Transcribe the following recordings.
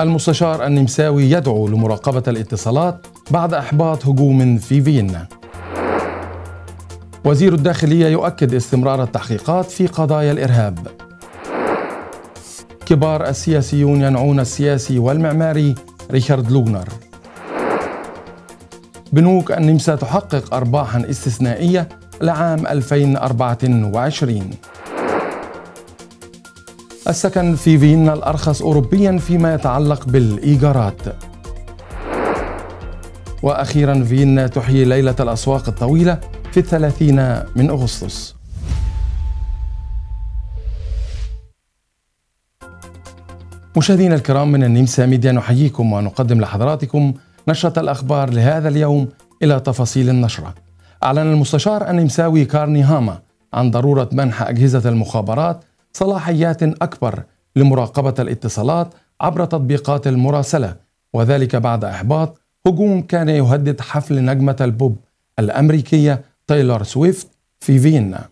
المستشار النمساوي يدعو لمراقبة الاتصالات بعد إحباط هجوم في فيينا وزير الداخلية يؤكد استمرار التحقيقات في قضايا الإرهاب كبار السياسيون ينعون السياسي والمعماري ريشارد لوغنر بنوك النمسا تحقق أرباحا استثنائية لعام 2024 السكن في فيينا الأرخص أوروبيا فيما يتعلق بالإيجارات وأخيرا فيينا تحيي ليلة الأسواق الطويلة في الثلاثين من أغسطس مشاهدينا الكرام من النمسا ميديا نحييكم ونقدم لحضراتكم نشرة الأخبار لهذا اليوم إلى تفاصيل النشرة أعلن المستشار النمساوي كارني هاما عن ضرورة منح أجهزة المخابرات صلاحيات أكبر لمراقبة الاتصالات عبر تطبيقات المراسلة وذلك بعد إحباط هجوم كان يهدد حفل نجمة البوب الأمريكية تايلور سويفت في فيينا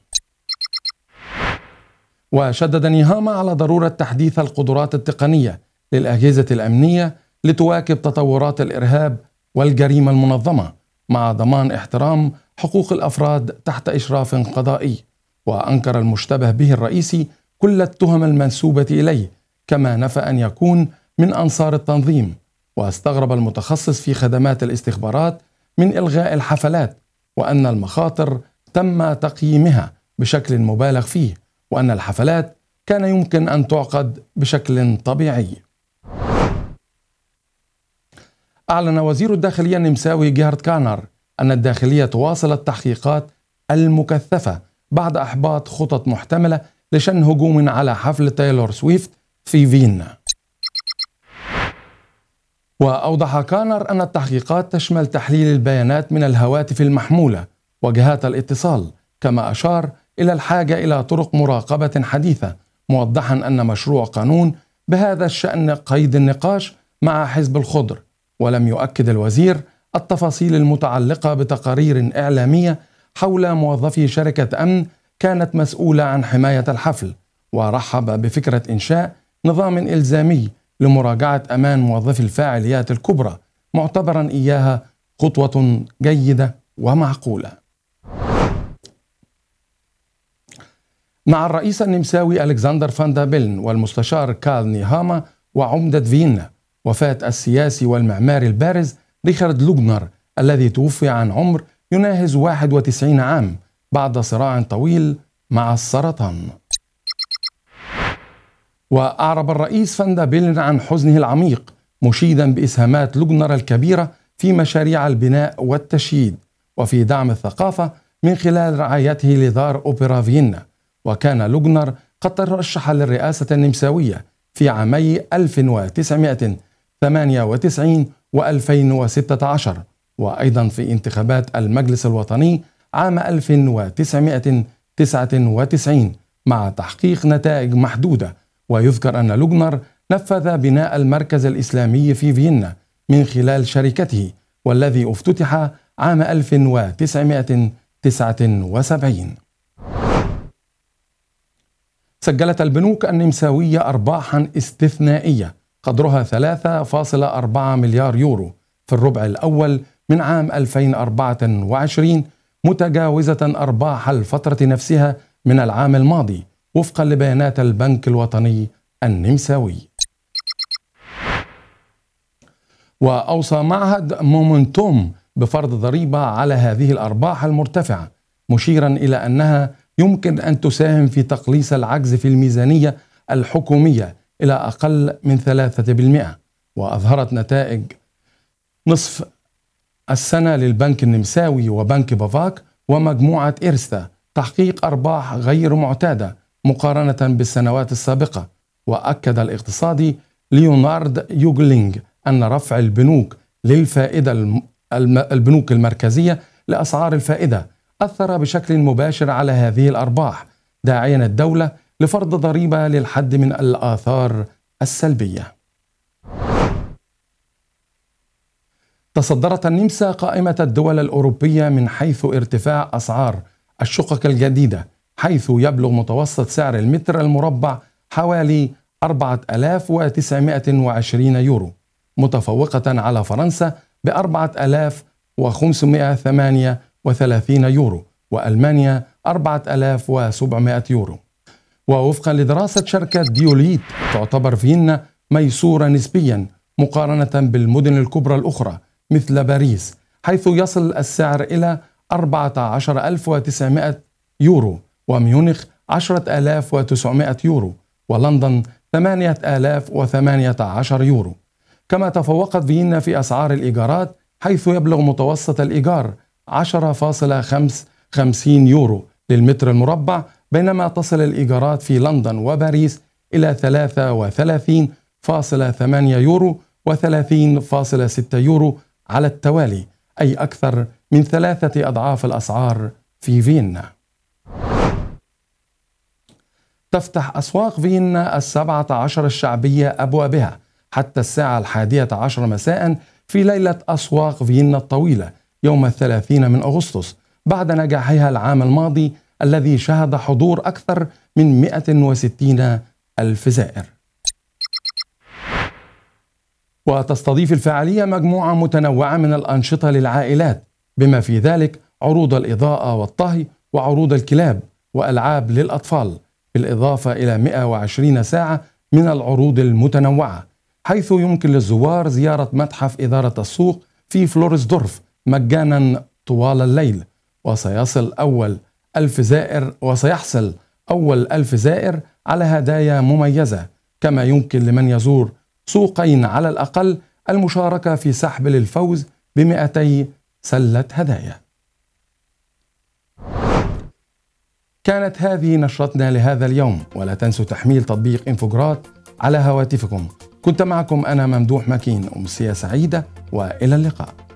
وشدد نيهاما على ضرورة تحديث القدرات التقنية للأجهزة الأمنية لتواكب تطورات الإرهاب والجريمة المنظمة مع ضمان احترام حقوق الأفراد تحت إشراف قضائي وأنكر المشتبه به الرئيسي كل التهم المنسوبة إليه كما نفى أن يكون من أنصار التنظيم واستغرب المتخصص في خدمات الاستخبارات من إلغاء الحفلات وأن المخاطر تم تقييمها بشكل مبالغ فيه وأن الحفلات كان يمكن أن تعقد بشكل طبيعي أعلن وزير الداخلية النمساوي جيهارد كانر أن الداخلية تواصل التحقيقات المكثفة بعد إحباط خطط محتملة لشن هجوم على حفل تايلور سويفت في فيينا وأوضح كانر أن التحقيقات تشمل تحليل البيانات من الهواتف المحمولة وجهات الاتصال كما أشار إلى الحاجة إلى طرق مراقبة حديثة موضحا أن مشروع قانون بهذا الشأن قيد النقاش مع حزب الخضر ولم يؤكد الوزير التفاصيل المتعلقة بتقارير إعلامية حول موظفي شركة أمن كانت مسؤولة عن حماية الحفل ورحب بفكرة إنشاء نظام إلزامي لمراجعة أمان موظفي الفاعليات الكبرى معتبرا إياها خطوة جيدة ومعقولة مع الرئيس النمساوي ألكسندر فان بيلن والمستشار كارل نيهاما وعمدة فيينا وفاة السياسي والمعماري البارز ريخارد لوجنر الذي توفي عن عمر يناهز 91 عام بعد صراع طويل مع السرطان وأعرب الرئيس فاندا بيلن عن حزنه العميق مشيدا بإسهامات لوجنر الكبيرة في مشاريع البناء والتشييد وفي دعم الثقافة من خلال رعايته لدار أوبرا فيينا وكان لوجنر قد ترشح للرئاسة النمساوية في عامي 1998 و 2016 وأيضا في انتخابات المجلس الوطني عام 1999 مع تحقيق نتائج محدودة ويذكر أن لوغنر نفذ بناء المركز الإسلامي في فيينا من خلال شركته والذي افتتح عام 1979 سجلت البنوك النمساوية أرباحا استثنائية قدرها 3.4 مليار يورو في الربع الأول من عام 2024 متجاوزة أرباح الفترة نفسها من العام الماضي وفقا لبيانات البنك الوطني النمساوي وأوصى معهد مومنتوم بفرض ضريبة على هذه الأرباح المرتفعة مشيرا إلى أنها يمكن أن تساهم في تقليص العجز في الميزانية الحكومية إلى أقل من 3% وأظهرت نتائج نصف السنة للبنك النمساوي وبنك بافاك ومجموعة إيرستا تحقيق أرباح غير معتادة مقارنة بالسنوات السابقة وأكد الاقتصادي ليونارد يوغلينغ أن رفع البنوك للفائدة الم... البنوك المركزية لأسعار الفائدة أثر بشكل مباشر على هذه الأرباح داعيا الدولة لفرض ضريبة للحد من الآثار السلبية تصدرت النمسا قائمة الدول الأوروبية من حيث ارتفاع أسعار الشقق الجديدة حيث يبلغ متوسط سعر المتر المربع حوالي 4920 يورو متفوقة على فرنسا ب 4538 يورو وألمانيا 4700 يورو ووفقا لدراسة شركة ديوليت تعتبر فيينا ميسورة نسبيا مقارنة بالمدن الكبرى الأخرى مثل باريس حيث يصل السعر إلى 14900 يورو وميونخ 10900 يورو ولندن 8018 يورو كما تفوقت فيينا في أسعار الإيجارات حيث يبلغ متوسط الإيجار 10.55 يورو للمتر المربع بينما تصل الإيجارات في لندن وباريس إلى 33.8 يورو و30.6 يورو على التوالي أي أكثر من ثلاثة أضعاف الأسعار في فيينا تفتح أسواق فيينا السبعة عشر الشعبية أبوابها حتى الساعة الحادية عشر مساء في ليلة أسواق فيينا الطويلة يوم الثلاثين من أغسطس بعد نجاحها العام الماضي الذي شهد حضور أكثر من 160 ألف زائر وتستضيف الفعالية مجموعة متنوعة من الأنشطة للعائلات بما في ذلك عروض الإضاءة والطهي وعروض الكلاب وألعاب للأطفال بالإضافة إلى 120 ساعة من العروض المتنوعة حيث يمكن للزوار زيارة متحف إدارة السوق في فلورسدورف مجانا طوال الليل وسيصل أول ألف زائر وسيحصل أول ألف زائر على هدايا مميزة كما يمكن لمن يزور سوقين على الأقل المشاركة في سحب للفوز بمئتي سلة هدايا كانت هذه نشرتنا لهذا اليوم ولا تنسوا تحميل تطبيق انفوجرات على هواتفكم كنت معكم أنا ممدوح مكين أمسية سعيدة وإلى اللقاء